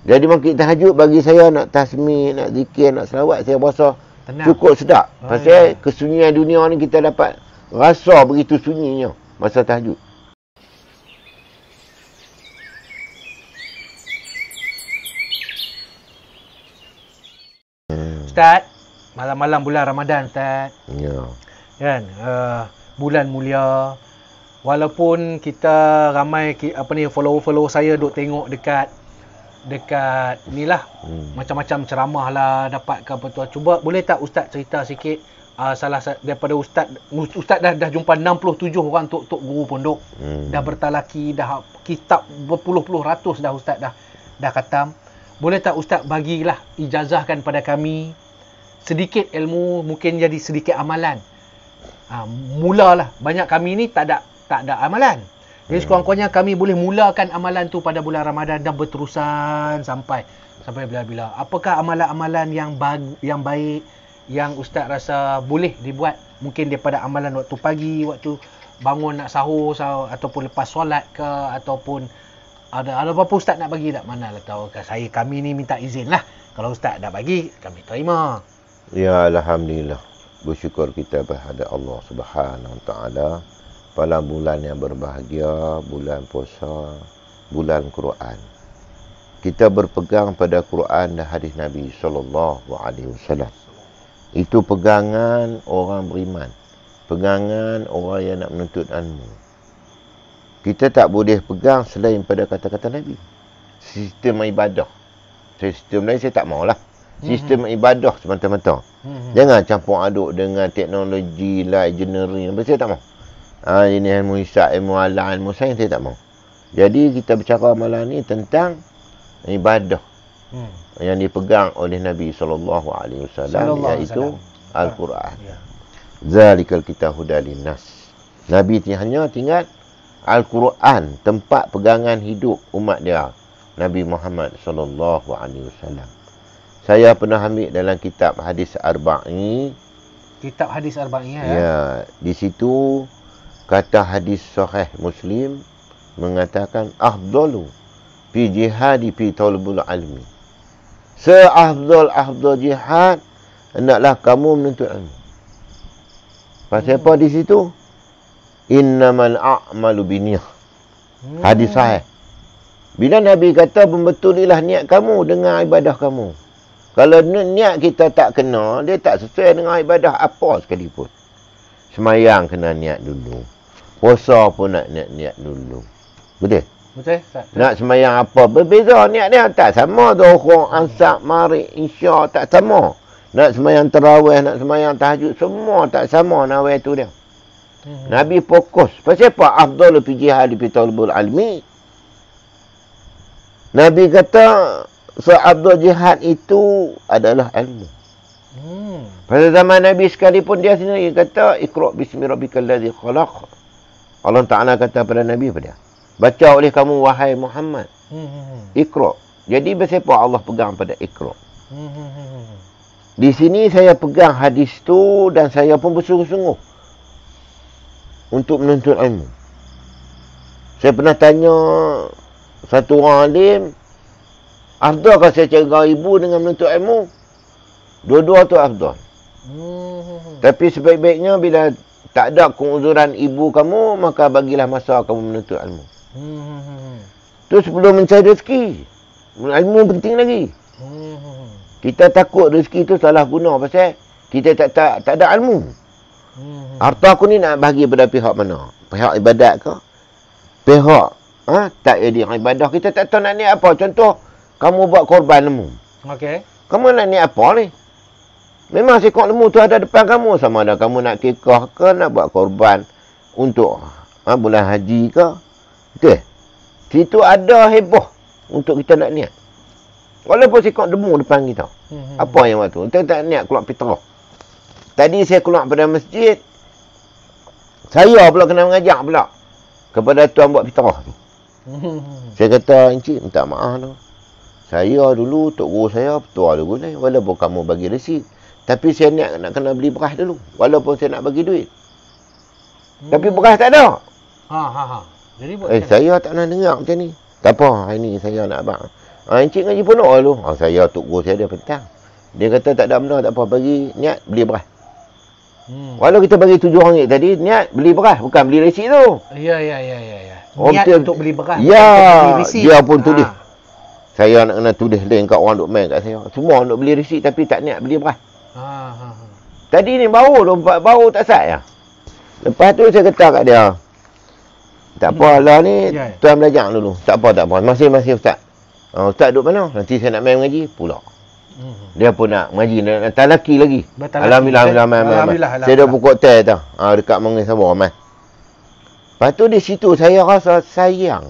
Jadi makin tahajud bagi saya nak tasmih, nak zikir, nak selawat, saya rasa cukup sedap. Oh, Pasal yeah. kesunyian dunia ni kita dapat rasa begitu sunyinya masa tahajud. Ustaz, malam-malam bulan Ramadan, Ustaz. Ya. Kan? Uh, bulan mulia. Walaupun kita ramai apa ni follower-follower saya duk tengok dekat dekat ni lah hmm. macam-macam ceramah lah dapat ke apa tu cuba boleh tak ustaz cerita sikit uh, salah satu daripada ustaz ustaz dah dah jumpa 67 orang tok tok guru pondok hmm. dah bertalaki dah kitab berpuluh-puluh ratus dah ustaz dah dah katam boleh tak ustaz bagilah ijazahkan pada kami sedikit ilmu mungkin jadi sedikit amalan uh, mulalah banyak kami ni tak ada tak ada amalan jadi yeah. sekurang-kurangnya kami boleh mulakan amalan tu pada bulan Ramadan dan berterusan sampai sampai bila-bila. Apakah amalan-amalan yang bag, yang baik yang ustaz rasa boleh dibuat mungkin daripada amalan waktu pagi, waktu bangun nak sahur sah ataupun lepas solat ke ataupun ada ada apa-apa ustaz nak bagi tak mana lah tahu kan saya kami ni minta izin lah kalau ustaz dah bagi kami terima ya alhamdulillah bersyukur kita kepada Allah Subhanahu taala pada bulan yang berbahagia, bulan puasa, bulan Quran. Kita berpegang pada Quran dan hadis Nabi sallallahu alaihi wasallam. Itu pegangan orang beriman, pegangan orang yang nak menuntut ilmu. Kita tak boleh pegang selain pada kata-kata Nabi. Sistem ibadah. Sistem lain saya tak maulah. Sistem mm-hmm. ibadah semata-mata. Mm-hmm. Jangan campur aduk dengan teknologi, lah, engineering. Saya tak mahu ha, ini ilmu isyak, ilmu ala, ilmu sains, saya tak mau. Jadi kita bercakap malam ni tentang ibadah hmm. yang dipegang oleh Nabi SAW iaitu Al-Quran. Ya. Zalikal kita hudalin nas. Nabi hanya tinggal Al-Quran, tempat pegangan hidup umat dia. Nabi Muhammad SAW. Saya pernah ambil dalam kitab hadis Arba'i. Kitab hadis Arba'i, ya? Ya. Di situ, kata hadis sahih muslim mengatakan ahdalu fi jihadi fi talabul ilmi seahdal ahdal jihad hendaklah kamu menuntut ilmu pasal hmm. apa di situ innamal a'malu biniyah hmm. hadis sahih bila Nabi kata pembetulilah niat kamu dengan ibadah kamu. Kalau niat kita tak kena, dia tak sesuai dengan ibadah apa sekalipun. Semayang kena niat dulu. Puasa pun nak niat-niat dulu. Betul? Betul, Ustaz. Nak semayang apa? Berbeza niat dia. Tak sama dohong, asak, marik, insya. Tak sama. Nak semayang terawih, nak semayang tahajud. Semua tak sama nawai tu dia. Hmm. Nabi fokus. Pasal apa? Afdol fi jihad fi talbul almi. Nabi kata, so Abdul jihad itu adalah ilmu. Hmm. Pada zaman Nabi sekalipun dia sendiri kata, ikhra bismi rabbikal ladzi khalaq. Allah Ta'ala kata kepada Nabi apa dia? Baca oleh kamu wahai Muhammad. Hmm, hmm, hmm. Ikhra. Jadi bersiapa Allah pegang pada ikhra. Di sini saya pegang hadis tu dan saya pun bersungguh-sungguh. Untuk menuntut ilmu. Saya pernah tanya satu orang alim. Afdalkah saya cakap ibu dengan menuntut ilmu? Dua-dua tu afdal. Tapi sebaik-baiknya bila tak ada keuzuran ibu kamu, maka bagilah masa kamu menuntut ilmu. Hmm. Tu sebelum mencari rezeki. Ilmu penting lagi. Hmm. Kita takut rezeki tu salah guna pasal kita tak tak tak ada ilmu. Hmm. Harta aku ni nak bagi pada pihak mana? Pihak ibadat ke? Pihak ha? tak jadi ibadah. Kita tak tahu nak ni apa. Contoh, kamu buat korban kamu. Okey. Kamu nak ni apa ni? Memang seekor lembu tu ada depan kamu. Sama ada kamu nak kekah ke, nak buat korban untuk ha, bulan haji ke. Betul? Situ ada heboh untuk kita nak niat. Walaupun seekor lembu depan kita. Hmm. Apa yang waktu? Kita tak niat keluar fitrah. Tadi saya keluar pada masjid. Saya pula kena mengajak pula. Kepada tuan buat fitrah tu. Hmm. Saya kata, Encik minta maaf tu. Saya dulu, Tok Guru saya, Petua dulu ni. Walaupun kamu bagi resip. Tapi saya niat nak kena beli beras dulu. Walaupun saya nak bagi duit. Hmm. Tapi beras tak ada. Ha, ha, ha. Jadi buat eh, saya tak nak dengar macam ni. Tak apa, hari ni saya nak abang. Ha, encik ngaji pun nak dulu. Ha, saya tuk guru saya dia petang. Dia kata tak ada benda, tak apa. Bagi niat, beli beras. Hmm. Walau kita bagi tujuh orang, tadi, niat beli beras. Bukan beli resik tu. Ya, ya, ya. ya, ya. Niat untuk beli beras. Ya, beli dia pun ha. tulis. Ha. Saya nak kena tulis lain kat orang duk main kat saya. Semua nak beli resik tapi tak niat beli beras. Ha, ha, ha. Tadi ni bau tu, bau tak sat ya. Lepas tu saya kata kat dia. Tak apa lah ni, ya, ya, tuan belajar dulu. Tak apa, tak apa. Masih-masih ustaz. Uh, ustaz duduk mana? Nanti saya nak main mengaji, pula. Hmm. Dia pun nak mengaji, nak, nak talaki lagi. Batalaki. Alhamdulillah, alhamdulillah, alhamdulillah, alhamdulillah, alhamdulillah. Saya dah buka hotel tu. Uh, ah, dekat Mangai Sabah, main. Lepas tu di situ saya rasa sayang.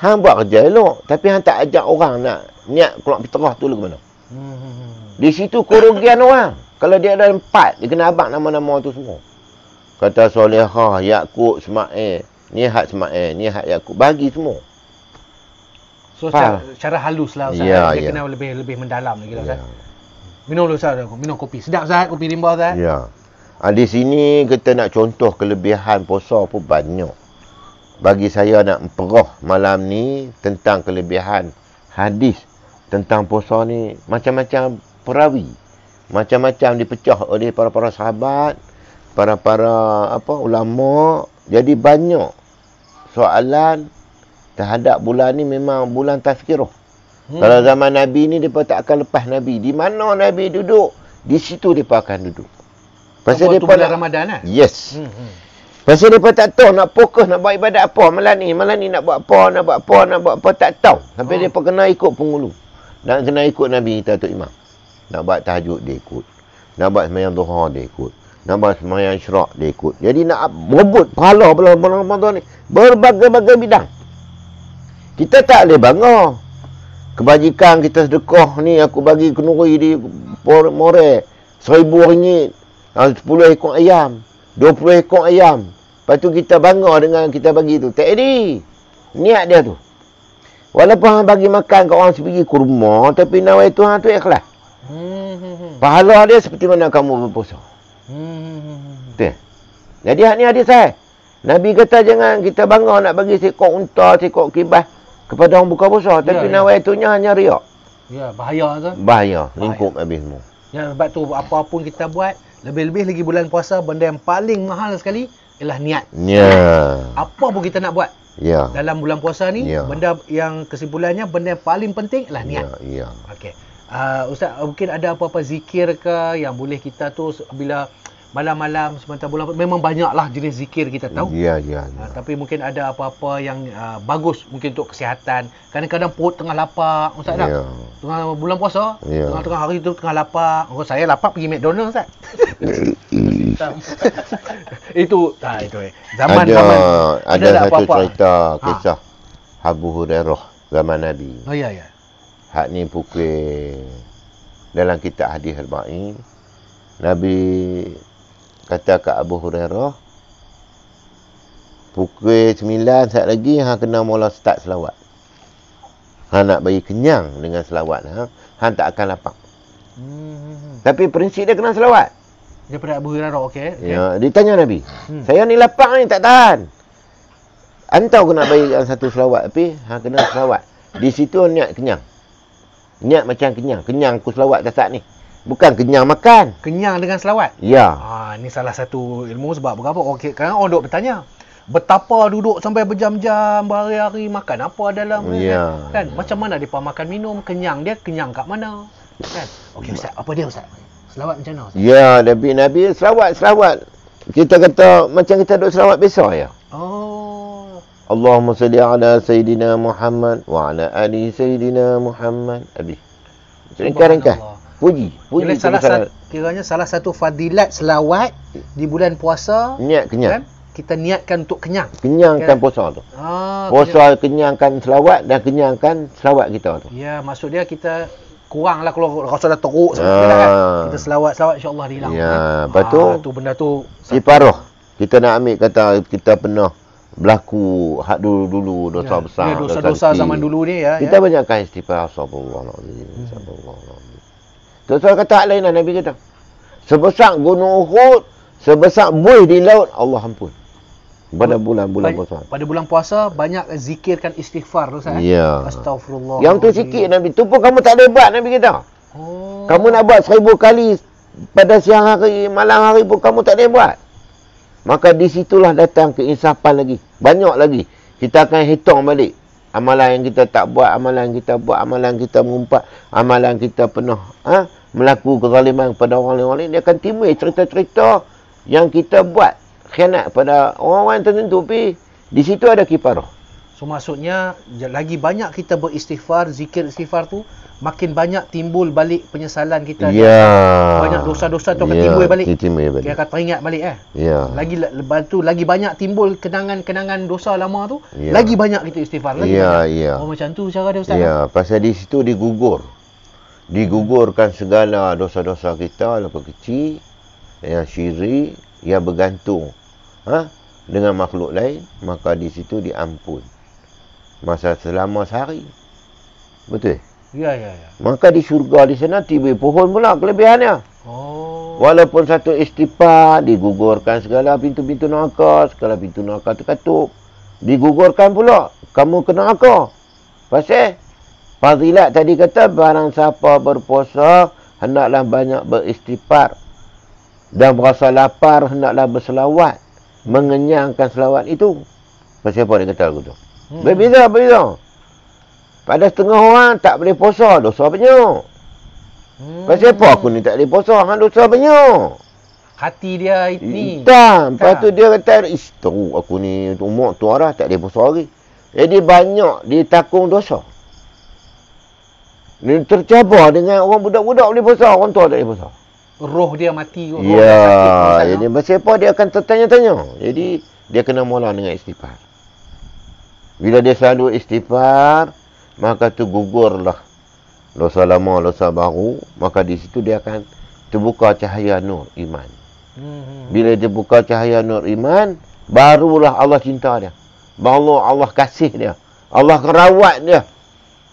Hang buat kerja elok. Tapi hang tak ajak orang nak niat keluar peterah tu lagi mana. Hmm. hmm, hmm. Di situ kerugian orang. Kalau dia ada empat, dia kena abang nama-nama tu semua. Kata solehah, Yakub, Sema'i. Ni hak Sema'i, ni hak Yakub. Bagi semua. So, cara, cara halus lah Ustaz. Ya, dia ya. kena lebih lebih mendalam lagi lah ya. Ustaz. Ya. Minum dulu Ustaz. Minum kopi. Sedap Ustaz, kopi rimba Ustaz. Ya. Ha, di sini kita nak contoh kelebihan puasa pun banyak. Bagi saya nak perah malam ni tentang kelebihan hadis tentang puasa ni macam-macam perawi macam-macam dipecah oleh para-para sahabat para-para apa ulama jadi banyak soalan terhadap bulan ni memang bulan tazkirah hmm. kalau zaman nabi ni depa tak akan lepas nabi di mana nabi duduk di situ depa akan duduk pasal depa bulan Ramadan eh yes hmm, hmm. pasal depa tak tahu nak fokus nak buat ibadat apa malam ni malam ni nak buat apa nak buat apa nak buat apa tak tahu sampai hmm. depa hmm. kena ikut pengulu dan kena ikut nabi kita tok imam nak buat tahajud dia ikut. Nak buat semayang duha dia ikut. Nak buat semayang syurah dia ikut. Jadi nak berebut pahala bulan Ramadan ni. Berbagai-bagai bidang. Kita tak boleh bangga. Kebajikan kita sedekah ni aku bagi kenuri di more. Seribu ringgit. Ha, sepuluh ekor ayam. Dua puluh ekor ayam. Lepas tu kita bangga dengan kita bagi tu. Tak ada. Niat dia tu. Walaupun bagi makan ke orang sebiji kurma. Tapi nawai Tuhan tu ikhlas. Hmm. Pahala dia seperti mana kamu berpuasa. Hmm. Jadi hak ni hadis saya. Nabi kata jangan kita bangga nak bagi sekok unta, sekok kibas kepada orang buka puasa, ya, tapi ya, nawai ya. itu hanya riak. Ya, bahaya tu. Bahaya, lingkup habis semua. Ya, sebab tu apa pun kita buat, lebih-lebih lagi bulan puasa, benda yang paling mahal sekali ialah niat. Ya. Apa pun kita nak buat. Ya. Dalam bulan puasa ni, yeah. benda yang kesimpulannya, benda yang paling penting ialah niat. Ya, yeah, ya. Okey. Uh, Ustaz, ah, mungkin ada apa-apa zikir ke yang boleh kita tu bila malam-malam sementara bulan memang banyaklah jenis zikir kita tahu. Ya, ya. ya. Uh, tapi mungkin ada apa-apa yang uh, bagus mungkin untuk kesihatan. Kadang-kadang perut tengah lapar, Ustaz ya. dah. Tengah bulan puasa, ya. tengah-tengah hari tu tengah lapar. Oh, saya lapar pergi McDonald's, Ustaz. itu, tak, nah, itu. Zaman-zaman. Eh. Ada, zaman, ada, ada satu apa-apa. cerita kisah ha. Abu Hurairah zaman Nabi. Oh, ya, ya. Hak ni pukul dalam kita hadis arba'in Nabi kata ke Abu Hurairah pukul sembilan saat lagi ha kena mula start selawat. Ha nak bagi kenyang dengan selawat ha, ha tak akan lapang Hmm, hmm, Tapi prinsip dia kena selawat. Daripada Abu Hurairah okey. Okay. Ya, dia tanya Nabi. Hmm. Saya ni lapang ni tak tahan. Antau kena bagi satu selawat tapi ha kena selawat. Di situ niat kenyang. Kenyang macam kenyang. Kenyang aku selawat dah saat ni. Bukan kenyang makan. Kenyang dengan selawat? Ya. Ha, ni salah satu ilmu sebab berapa. Okey, kan orang duk bertanya. Betapa duduk sampai berjam-jam, berhari-hari makan apa dalam eh, ya. kan? kan? Macam mana dia makan minum, kenyang dia, kenyang kat mana? Kan? Okey Ustaz, apa dia Ustaz? Selawat macam mana? Ya, Nabi Nabi selawat, selawat. Kita kata macam kita duduk selawat biasa ya. Oh. Allahumma salli ala sayyidina Muhammad wa ala ali sayyidina Muhammad. Abi. ringkas kah? Puji, puji kira salah satu kiranya salah satu fadilat selawat di bulan puasa niat kenyang. Kan? Kita niatkan untuk kenyang. Kenyangkan kan? puasa tu. Ah, puasa kenyang. kenyangkan selawat dan kenyangkan selawat kita tu. Ya, maksud dia kita kurang lah kalau rasa dah teruk kan. ah. kan? kita selawat selawat insyaallah dilah ya kan? lepas tu, ah, tu benda tu separuh kita nak ambil kata kita pernah berlaku hak dulu-dulu dosa ya. besar ya, dosa, dosa, dosa zaman dulu ni ya kita ya. banyak kain istighfar subhanallah azim hmm. subhanallah azim dosa kata hak lain lah, nabi kata sebesar gunung uhud sebesar buih di laut Allah ampun pada bulan-bulan puasa pada bulan puasa banyak zikirkan istighfar dosa. ustaz eh? ya. astagfirullah yang tu sikit nabi tu pun kamu tak debat nabi kita oh. kamu nak buat seribu kali pada siang hari malam hari pun kamu tak boleh buat Maka di situlah datang keinsafan lagi. Banyak lagi. Kita akan hitung balik. Amalan yang kita tak buat, amalan yang kita buat, amalan yang kita mengumpat, amalan yang kita pernah ha, melakukan kezaliman kepada orang lain-lain. Dia akan timbul cerita-cerita yang kita buat khianat pada orang-orang tertentu. Tapi di situ ada kiparah. So maksudnya lagi banyak kita beristighfar, zikir istighfar tu makin banyak timbul balik penyesalan kita. Ya. Yeah. Banyak dosa-dosa tu akan yeah. timbul balik. Timbul balik. Kita akan teringat balik eh. Ya. Yeah. Lagi lepas tu lagi banyak timbul kenangan-kenangan dosa lama tu, yeah. lagi banyak kita istighfar lagi. Ya, ya. Oh macam tu cara dia ustaz. Ya, yeah. kan? pasal di situ digugur. Digugurkan segala dosa-dosa kita lepas kecil yang syirik yang bergantung. Ha? dengan makhluk lain maka di situ diampun masa selama sehari betul Ya, ya, ya. Maka di syurga di sana tiba pohon pula kelebihannya. Oh. Walaupun satu istighfar digugurkan segala pintu-pintu neraka, segala pintu neraka terkatup. Digugurkan pula kamu kena neraka. Pasal fazilat tadi kata barang siapa berpuasa hendaklah banyak beristighfar dan berasa lapar hendaklah berselawat mengenyangkan selawat itu. Pasal apa dia kata aku tu? Hmm. Berbeza, berbeza. Pada setengah orang tak boleh puasa dosa banyak. Hmm. Pasal apa aku ni tak boleh puasa dengan dosa banyak? Hati dia ini. Tak. Kan? Lepas tu dia kata, Ish, aku ni umur tua lah tak boleh puasa lagi. Jadi banyak dia takung dosa. Ini tercabar dengan orang budak-budak boleh puasa, orang tua tak boleh puasa. Roh dia mati. Roh ya. Dia mati, jadi pasal apa dia akan tertanya-tanya. Jadi hmm. dia kena mula dengan istighfar. Bila dia selalu istighfar, maka tu gugurlah dosa lama dosa baru maka di situ dia akan terbuka cahaya nur iman hmm, hmm. bila dia buka cahaya nur iman barulah Allah cinta dia baru Allah kasih dia Allah kerawat dia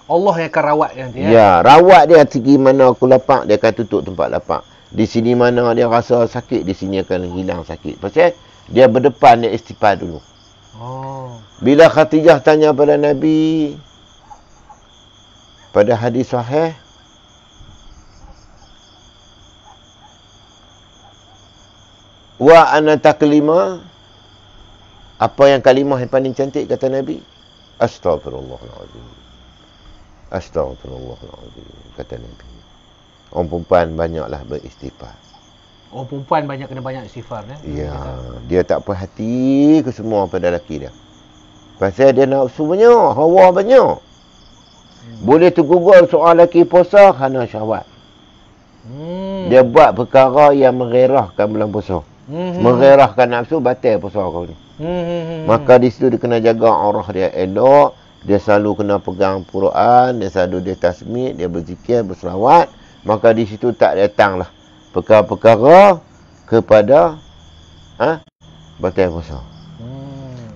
Allah yang akan rawat dia nanti, ya? ya rawat dia segi mana aku lapak dia akan tutup tempat lapak di sini mana dia rasa sakit di sini akan hilang sakit pasal dia berdepan dia istighfar dulu oh bila Khatijah tanya pada Nabi, pada hadis sahih wa ana taklima apa yang kalimah yang paling cantik kata nabi astagfirullahalazim astagfirullahalazim kata nabi orang perempuan banyaklah beristighfar orang perempuan banyak kena banyak istighfar eh? ya dia tak puas hati ke semua pada lelaki dia pasal dia nak semuanya hawa banyak hmm. boleh tergugur soal lelaki puasa kerana syahwat hmm. dia buat perkara yang mengherahkan bulan puasa hmm. hmm mengherahkan nafsu batal puasa kau ni hmm. hmm, hmm maka di situ dia kena jaga orang dia elok dia selalu kena pegang puruan dia selalu dia tasmid dia berzikir berselawat maka di situ tak datang lah perkara-perkara kepada ha, batal puasa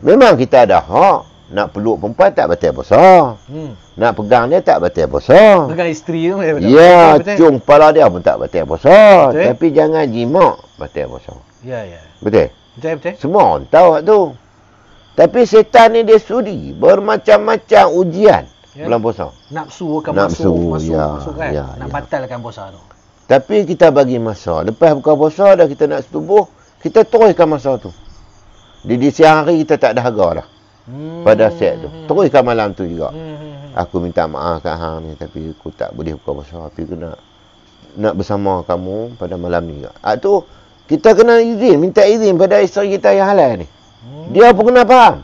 memang kita ada hak nak peluk perempuan tak batal puasa. Hmm. Nak pegang dia tak batal puasa. Pegang isteri tu dia Ya, cung kepala dia pun tak batal puasa. Tapi jangan jima batal puasa. Ya, ya. Betul? Betul, betul. Semua orang tahu tu. Tapi setan ni dia sudi bermacam-macam ujian ya. bulan puasa. Nafsu akan Nak masuk, masuk, ya, masuk ya, kan? Ya, Nak batalkan puasa tu. Tapi kita bagi masa. Lepas buka puasa dah kita nak setubuh, kita teruskan masa tu. Di, di siang hari kita tak ada harga dah. Hmm. Hmm. pada set tu. Teruskan malam tu juga. Hmm, hmm, aku minta maaf kat hang ni tapi aku tak boleh buka puasa. Tapi aku nak nak bersama kamu pada malam ni juga. Ah tu kita kena izin, minta izin pada isteri kita yang halal ni. Dia pun kena faham.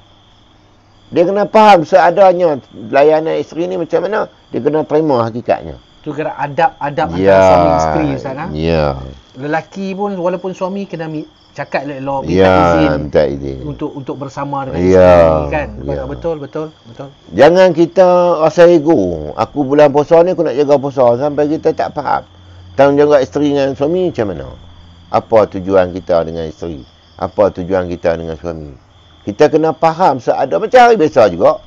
Dia kena faham seadanya layanan isteri ni macam mana. Dia kena terima hakikatnya tu kira adab-adab yeah. antara suami isteri sana. Ha? Ya. Yeah. Lelaki pun walaupun suami kena ambil cakap elok law ya, minta yeah, izin untuk untuk bersama dengan ya. isteri yeah. kan. Yeah. Betul betul betul. Jangan kita rasa ego. Aku bulan puasa ni aku nak jaga puasa sampai kita tak faham. Tang jaga isteri dengan suami macam mana? Apa tujuan kita dengan isteri? Apa tujuan kita dengan suami? Kita kena faham seada macam hari biasa juga.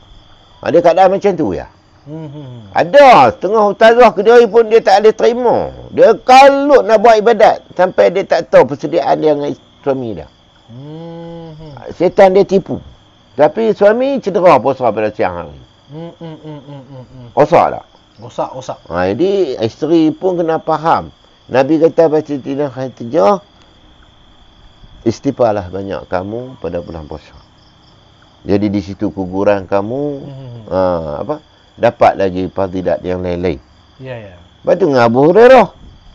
Ada keadaan macam tu ya. Hmm. Hmm, hmm, hmm. Ada setengah utazah kediri pun dia tak ada terima. Dia kalau nak buat ibadat sampai dia tak tahu persediaan dia dengan suami dia. Hmm. Setan dia tipu. Tapi suami cedera puasa pada siang hari. Hmm, hmm, hmm, hmm, hmm. tak? Osak, osak. Ha, jadi isteri pun kena faham. Nabi kata baca tina khatijah. Istifalah banyak kamu pada bulan puasa. Jadi di situ kuguran kamu. Hmm. Ha, apa? dapat lagi fadilat yang lain-lain. Ya, ya. Lepas tu dengan Abu Hurairah.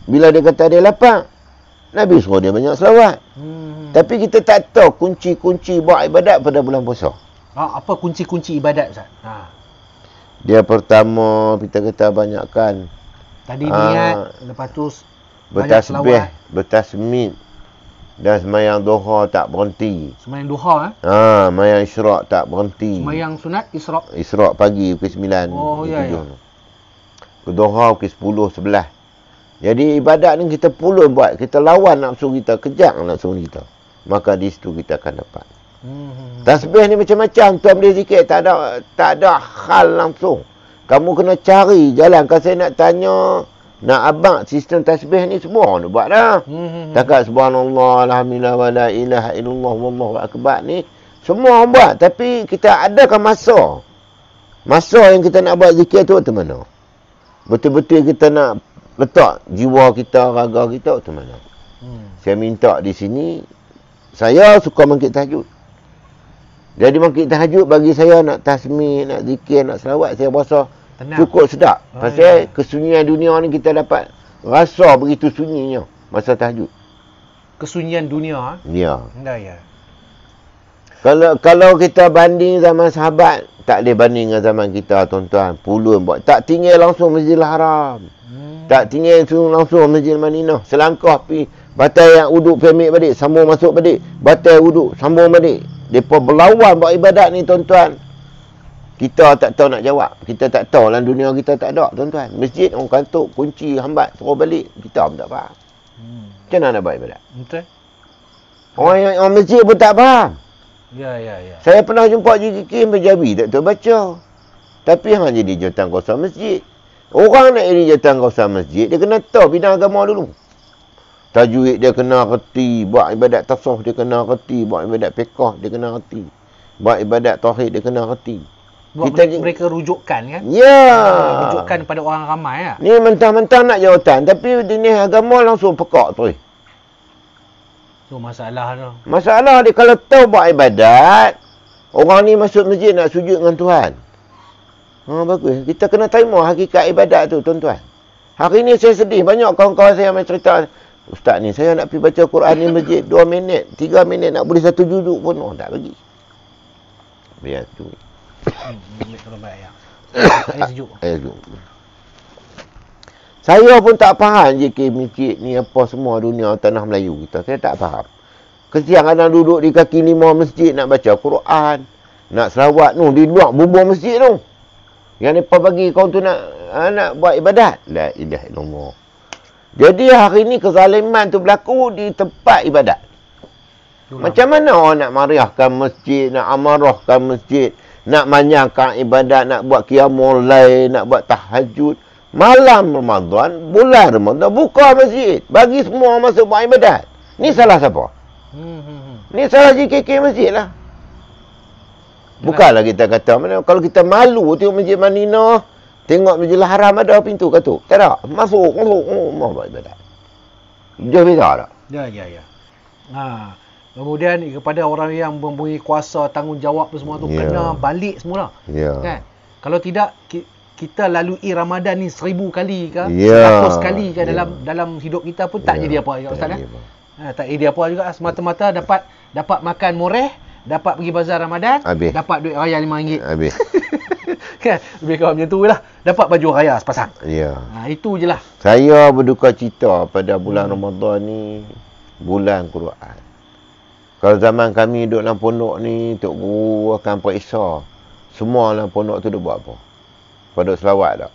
Bila dia kata dia lapar, Nabi suruh dia banyak selawat. Hmm. Tapi kita tak tahu kunci-kunci buat ibadat pada bulan puasa. Ha, apa kunci-kunci ibadat, Ustaz? Ha. Dia pertama, kita kata banyakkan. Tadi ha, niat, lepas tu bertasbih, bertasmid. Dan semayang duha tak berhenti. Semayang duha eh? Ah, ha, semayang isyrak tak berhenti. Semayang sunat isyrak? Isyrak pagi pukul 9. Oh, ya, ya. Ke duha pukul 10, 11. Jadi ibadat ni kita pulun buat. Kita lawan nafsu kita. kejar nafsu kita. Maka di situ kita akan dapat. Hmm. Tasbih ni macam-macam. Tuan boleh zikir. Tak ada, tak ada hal langsung. Kamu kena cari jalan. Kalau saya nak tanya nak abang sistem tasbih ni semua orang buat dah. Hmm, hmm, hmm, Takat subhanallah, alhamdulillah, wala ilaha illallah, wallahu akbar ni. Semua orang buat. Tapi kita adakah masa? Masa yang kita nak buat zikir tu waktu mana? Betul-betul kita nak letak jiwa kita, raga kita waktu mana? Hmm. Saya minta di sini, saya suka mangkit tahajud. Jadi mangkit tahajud bagi saya nak tasmi, nak zikir, nak selawat, saya berasa... Tenang. Cukup sedap. Oh, Pasal yeah. kesunyian dunia ni kita dapat rasa begitu sunyinya masa tahajud. Kesunyian dunia? Eh? Ya. Yeah. Nah, ya. Kalau kalau kita banding zaman sahabat, tak boleh banding dengan zaman kita tuan-tuan. Puluhan buat. Tak tinggal langsung masjid Haram. Hmm. Tak tinggal langsung, langsung Masjid Madinah. Selangkah pi batal yang uduk pi ambil balik, sambung masuk balik. Batal uduk, sambung balik. Depa berlawan buat ibadat ni tuan-tuan. Kita tak tahu nak jawab. Kita tak tahu dalam dunia kita tak ada, tuan-tuan. Masjid orang kantuk, kunci, hambat, suruh balik. Kita pun tak faham. Hmm. Macam nak buat ibadat? Betul. Orang, orang masjid pun tak faham. Ya, ya, ya. Saya pernah jumpa JKK Menjabi, tak tahu baca. Tapi hanya jadi jatang kawasan masjid. Orang nak jadi jatang kawasan masjid, dia kena tahu bina agama dulu. Tajwid dia kena reti, buat ibadat tasawuf dia kena reti, buat ibadat pekah dia kena reti. Buat ibadat tawhid dia kena reti buat kita, mereka rujukan kan? Ya. Yeah. Uh, rujukan pada orang ramai lah. Ni mentah-mentah nak jawatan. Tapi dini agama langsung pekak tu. Tu masalah tu. Masalah dia kalau tahu buat ibadat. Orang ni masuk masjid nak sujud dengan Tuhan. Ha, bagus. Kita kena terima hakikat ibadat tu tuan-tuan. Hari ni saya sedih. Banyak kawan-kawan saya yang cerita. Ustaz ni saya nak pergi baca Quran ni masjid. Dua minit. Tiga minit nak boleh satu juduk pun. Oh, tak bagi. Biar tu. Ambil sejuk. Air sejuk. Saya pun tak faham JK Masjid ni apa semua dunia tanah Melayu kita. Saya tak faham. Kesian kadang duduk di kaki lima masjid nak baca Quran. Nak selawat tu. Di luar bubur masjid tu. Yang mereka bagi kau tu nak ah, nak buat ibadat. La ilah ilumur. Jadi hari ni kezaliman tu berlaku di tempat ibadat. Itulah. Macam mana orang nak mariahkan masjid, nak amarahkan masjid nak manjangkan ibadat, nak buat kiamulai, nak buat tahajud. Malam Ramadan, bulan Ramadan, buka masjid. Bagi semua masuk buat ibadat. Ni salah siapa? Hmm, hmm, hmm. Ni salah JKK masjid lah. Bukanlah kita kata mana. Kalau kita malu tengok masjid Manina, tengok masjid haram ada pintu kata. Tak ada. Masuk, masuk. Oh, mahu buat ibadat. Jauh beza tak? Ya, ya, ya. Haa. Kemudian kepada orang yang mempunyai kuasa tanggungjawab pun semua tu yeah. kena balik semula. Yeah. Kan? Kalau tidak kita lalui Ramadan ni seribu kali ke, ya. seratus kali ke ya. dalam yeah. dalam hidup kita pun tak yeah. jadi apa juga ustaz kan. Ha, tak jadi apa juga semata-mata dapat dapat makan moreh, dapat pergi bazar Ramadan, Habis. dapat duit raya RM5. Habis. kan? Lebih kurang macam tu lah. Dapat baju raya sepasang. Ya. Yeah. Ha, itu je lah. Saya berduka cita pada bulan hmm. Ramadan ni, bulan Quran. Kalau zaman kami duduk dalam pondok ni, Tok Guru akan periksa. Semua dalam pondok tu duduk buat apa? Kau selawat tak?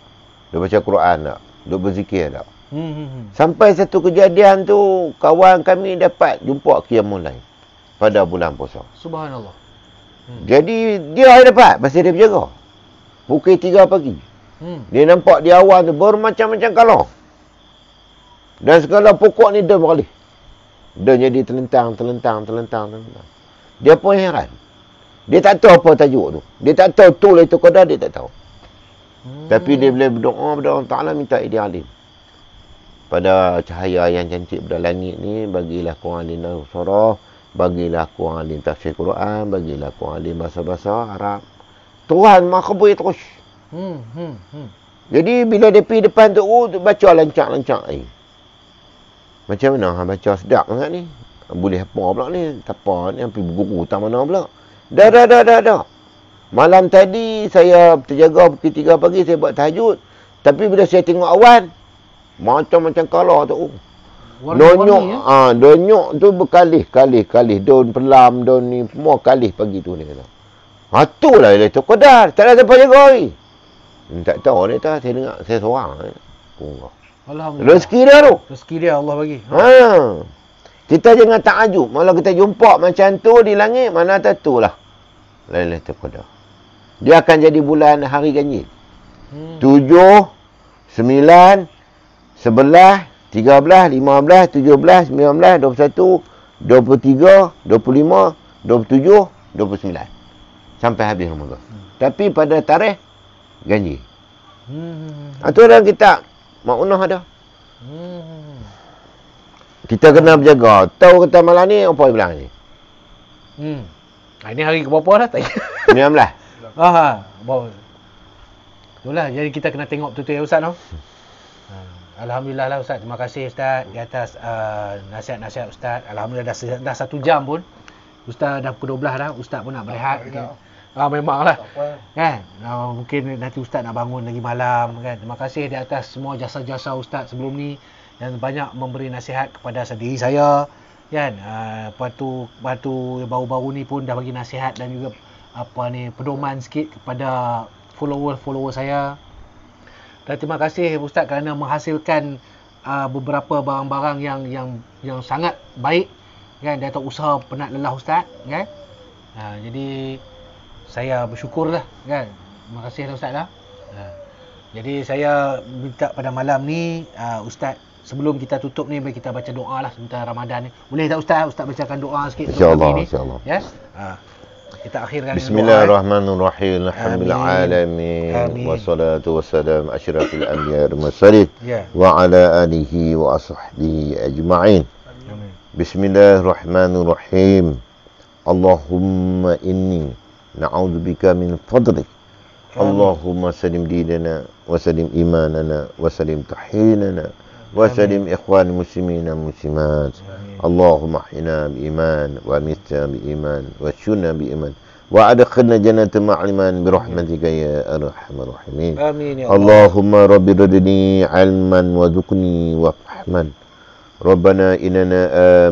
Duduk baca Quran tak? Duduk berzikir tak? Hmm. hmm, hmm. Sampai satu kejadian tu, kawan kami dapat jumpa Qiyamulai. Pada bulan puasa. Subhanallah. Hmm. Jadi, dia ada dapat. Pasal dia berjaga. Pukul tiga pagi. Hmm. Dia nampak di awal tu bermacam-macam kalau. Dan segala pokok ni dia beralih. Dia jadi terlentang, terlentang, terlentang, terlentang. Dia pun heran. Dia tak tahu apa tajuk tu. Dia tak tahu tu lah itu kodah, dia tak tahu. Hmm. Tapi dia boleh berdoa kepada Allah Ta'ala minta idea alim. Pada cahaya yang cantik pada langit ni, bagilah kau alim dalam surah, bagilah kau alim tafsir Quran, bagilah kau alim bahasa-bahasa Arab. Tuhan makhubi terus. Hmm, hmm, hmm. Jadi bila dia pergi depan tu, oh, tu baca lancak-lancak. Eh. Macam mana ha, baca sedap sangat ni? Boleh apa pula ni? Tak apa ni, hampir berguru tak mana pula. Dah, dah, dah, dah, dah. Malam tadi saya terjaga pukul tiga pagi saya buat tahajud. Tapi bila saya tengok awan, macam-macam kalah tu. Oh. Donyok, ya? ha, donyok tu berkali-kali, kali Don pelam, don ni, semua kali pagi tu ni. Ha, tu lah ialah tu kodar. Tak ada tempat jaga ni. Hmm, tak tahu ni tak, saya dengar, saya seorang. Eh. Oh. Alhamdulillah. Rezeki dia tu. Rezeki dia Allah bagi. Ha. Kita jangan tak takajub. Malah kita jumpa macam tu di langit, mana tentu lah. Lailah terkodah. Dia akan jadi bulan hari ganjil. Hmm. Tujuh, sembilan, sebelah, tiga belah, lima belah, tujuh belah, sembilan belah, dua puluh satu, dua puluh tiga, dua puluh lima, dua puluh tujuh, dua puluh sembilan. Sampai habis rumah hmm. Tapi pada tarikh, ganjil. Hmm. Itu hmm, hmm. dalam kitab Maknah ada. Hmm. Kita kena berjaga. Tahu kata malam ni apa yang bilang ni? Hmm. Ah, ini hari ke berapa dah? Tak. 19. Ha ha. Itulah jadi kita kena tengok betul-betul ya Ustaz noh. Hmm. Ah, ha. Alhamdulillah lah Ustaz. Terima kasih Ustaz di atas uh, nasihat-nasihat Ustaz. Alhamdulillah dah, dah satu jam pun. Ustaz dah pukul 12 dah. Ustaz pun nak berehat. Okay. Okay. Ah ha, memanglah. Kan? Ha, mungkin nanti ustaz nak bangun lagi malam kan. Terima kasih di atas semua jasa-jasa ustaz sebelum ni yang banyak memberi nasihat kepada diri saya kan. Ah uh, lepas tu baru-baru ni pun dah bagi nasihat dan juga apa ni pedoman sikit kepada follower-follower saya. Dan terima kasih ustaz kerana menghasilkan uh, beberapa barang-barang yang yang yang sangat baik kan. Dia tak usah penat lelah ustaz kan. Ha, jadi saya bersyukurlah kan. Terima kasih lah, Ustaz lah. Ha. Jadi saya minta pada malam ni uh, Ustaz sebelum kita tutup ni mari kita baca doa lah sebentar Ramadan ni. Boleh tak Ustaz? Ustaz bacakan doa sikit. InsyaAllah. Insya ya. Yes? Ha. Kita akhirkan ya? Bismillahirrahmanirrahim. Alhamdulillahalamin. Wassalatu wassalam asyrafil anbiya wal mursalin yeah. wa ala alihi wa ashabihi ajma'in. Bismillahirrahmanirrahim. Allahumma inni na'udzubika min fadlik Allahumma salim dinana wa salim imanana wa salim tahinana wa salim ikhwan muslimin muslimat Allahumma hina bi iman wa mitta bi iman wa shunna bi iman wa adkhilna jannata ma'aliman bi rahmatika ya arhamar rahimin amin ya Allahumma rabbi radini ilman wa zukni wa fahman ربنا إننا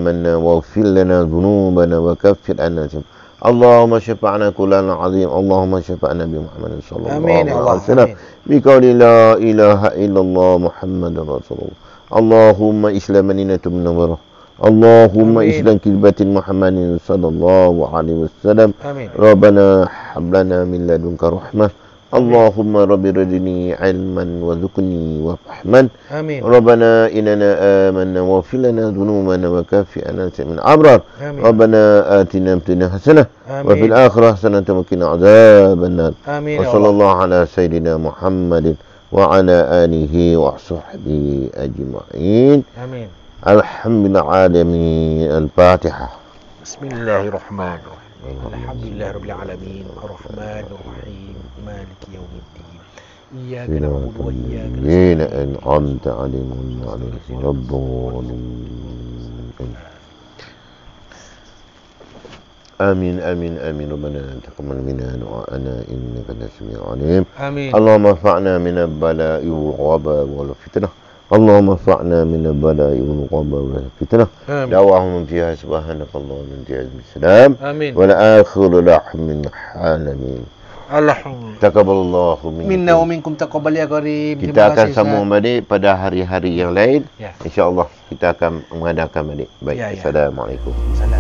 آمنا واغفر لنا ذنوبنا وكفر عنا سبحانه اللهم شفعنا كلنا العظيم اللهم شفعنا بمحمد صلى الله عليه وسلم بقول لا إله إلا الله محمد رسول الله اللهم إسلام نينة من وره اللهم إسلام كذبة محمد صلى الله عليه وسلم ربنا حبلنا من لدنك رحمة آمين. اللهم رب ردني علما وذكني وفحما آمين ربنا إننا آمنا واغفر لنا ذنوبنا وكافئنا من عبرار آمين. ربنا آتنا امتنا حسنة حسنة وفي الآخرة حسنة وقنا عذاب النار آمين وصلى الله على سيدنا محمد وعلى آله وصحبه أجمعين آمين الحمد لله العالمين الفاتحة بسم الله الرحمن الرحيم الحمد لله رب العالمين الرحمن الرحيم مالك يوم الدين إياك نعبد وإياك نستعين أنعمت عليهم وعليهم رب العالمين آمين آمين آمين ربنا تقبل منا دعاءنا إنك أنت عليم آمين اللهم ارفعنا من البلاء والغباء والفتنة Allahumma fa'na min al-bala'i wa al-qaba wa al-fitnah. Dawahum fiha subhanakallah min jihad al-islam. Amin. Wa al-akhir lahum min halamin. Allahumma. Takabalallahu minna. Minna wa minkum takabal ya karim. Kita akan sambung balik pada hari-hari yang lain. Ya. InsyaAllah kita akan mengadakan balik. Baik. Ya, ya. Assalamualaikum. Assalamualaikum.